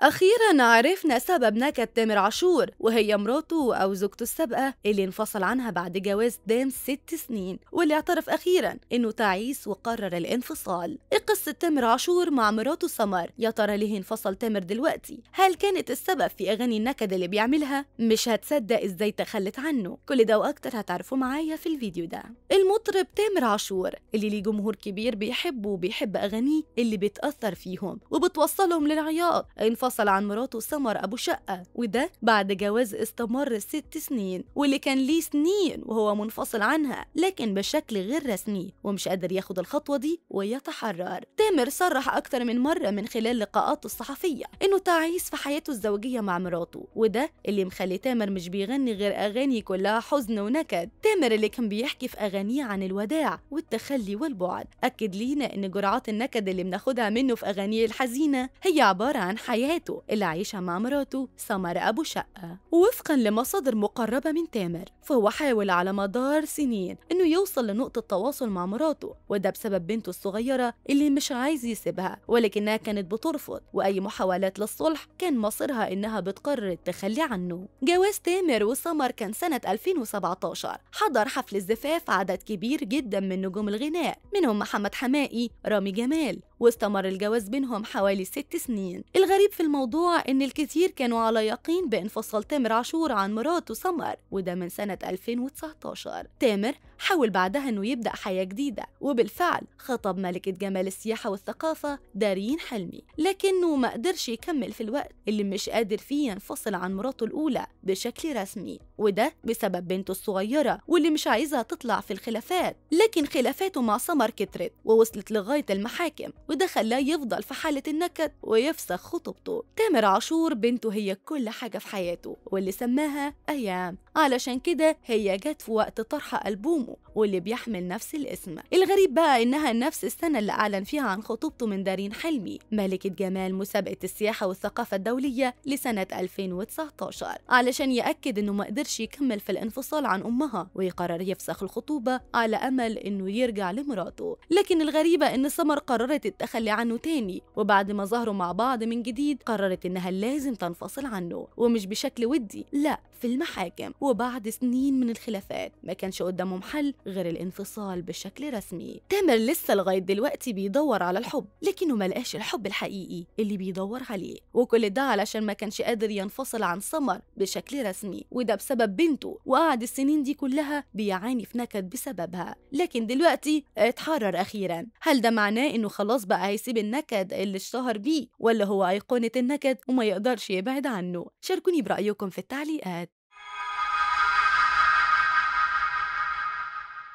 أخيرا عرفنا سبب نكد تامر عاشور وهي مراته أو زوجته السابقة اللي انفصل عنها بعد جواز دام ست سنين واللي اعترف أخيرا إنه تعيس وقرر الانفصال إيه قصة تامر عاشور مع مراته سمر يا ترى ليه انفصل تامر دلوقتي هل كانت السبب في أغاني النكد اللي بيعملها مش هتصدق إزاي تخلت عنه كل ده وأكتر هتعرفوا معايا في الفيديو ده المطرب تامر عاشور اللي ليه جمهور كبير بيحبه وبيحب أغانيه اللي بتأثر فيهم وبتوصلهم للعياط انفصل عن مراته سمر أبو شقة وده بعد جواز استمر ست سنين واللي كان ليه سنين وهو منفصل عنها لكن بشكل غير رسمي ومش قادر ياخد الخطوة دي ويتحرر تامر صرح أكتر من مرة من خلال لقاءاته الصحفية إنه تعيس في حياته الزوجية مع مراته وده اللي مخلي تامر مش بيغني غير أغاني كلها حزن ونكد تامر اللي كان بيحكي في أغانيه عن الوداع والتخلي والبعد أكد لينا إن جرعات النكد اللي بناخدها منه في أغانيه الحزينة هي عبارة عن حياة حياته اللي عايشها مع مراته سمر أبو شقة ووفقا لمصادر مقربة من تامر فهو حاول على مدار سنين إنه يوصل لنقطة تواصل مع مراته وده بسبب بنته الصغيرة اللي مش عايز يسيبها ولكنها كانت بترفض وأي محاولات للصلح كان مصيرها إنها بتقرر التخلي عنه جواز تامر وسمر كان سنة 2017 حضر حفل الزفاف عدد كبير جدا من نجوم الغناء منهم محمد حمائي رامي جمال واستمر الجواز بينهم حوالي ست سنين الغريب في الموضوع إن الكثير كانوا على يقين بانفصال تامر عاشور عن مراته سمر وده من سنة 2019 تامر حاول بعدها إنه يبدأ حياة جديدة وبالفعل خطب ملكة جمال السياحة والثقافة دارين حلمي لكنه ما قدرش يكمل في الوقت اللي مش قادر فيه ينفصل عن مراته الأولى بشكل رسمي وده بسبب بنته الصغيرة واللي مش عايزها تطلع في الخلافات لكن خلافاته مع سمر كترت ووصلت لغاية المحاكم وده خلاه يفضل في حالة النكد ويفسخ خطوبته تامر عاشور بنته هي كل حاجة في حياته واللي سماها أيام علشان كده هي جت في وقت طرح ألبومه واللي بيحمل نفس الاسم الغريب بقى إنها نفس السنة اللي أعلن فيها عن خطوبته من دارين حلمي ملكة جمال مسابقة السياحة والثقافة الدولية لسنة 2019 علشان يأكد إنه ما قدرش يكمل في الانفصال عن أمها ويقرر يفسخ الخطوبة على أمل إنه يرجع لمراته لكن الغريبة إن سمر قررت التخلي عنه تاني وبعد ما ظهروا مع بعض من جديد قررت إنها لازم تنفصل عنه ومش بشكل ودي لا في المحاكم وبعد سنين من الخلافات ما كانش قدامهم حل غير الانفصال بشكل رسمي تامر لسه لغاية دلوقتي بيدور على الحب لكنه ملقاش الحب الحقيقي اللي بيدور عليه وكل ده علشان ما كانش قادر ينفصل عن سمر بشكل رسمي وده بسبب بنته وقعد السنين دي كلها بيعاني في نكد بسببها لكن دلوقتي اتحرر أخيرا هل ده معناه إنه خلاص بقى هيسيب النكد اللي اشتهر بيه ولا هو أيقونة النكد وما يقدرش يبعد عنه شاركوني برأيكم في التعليقات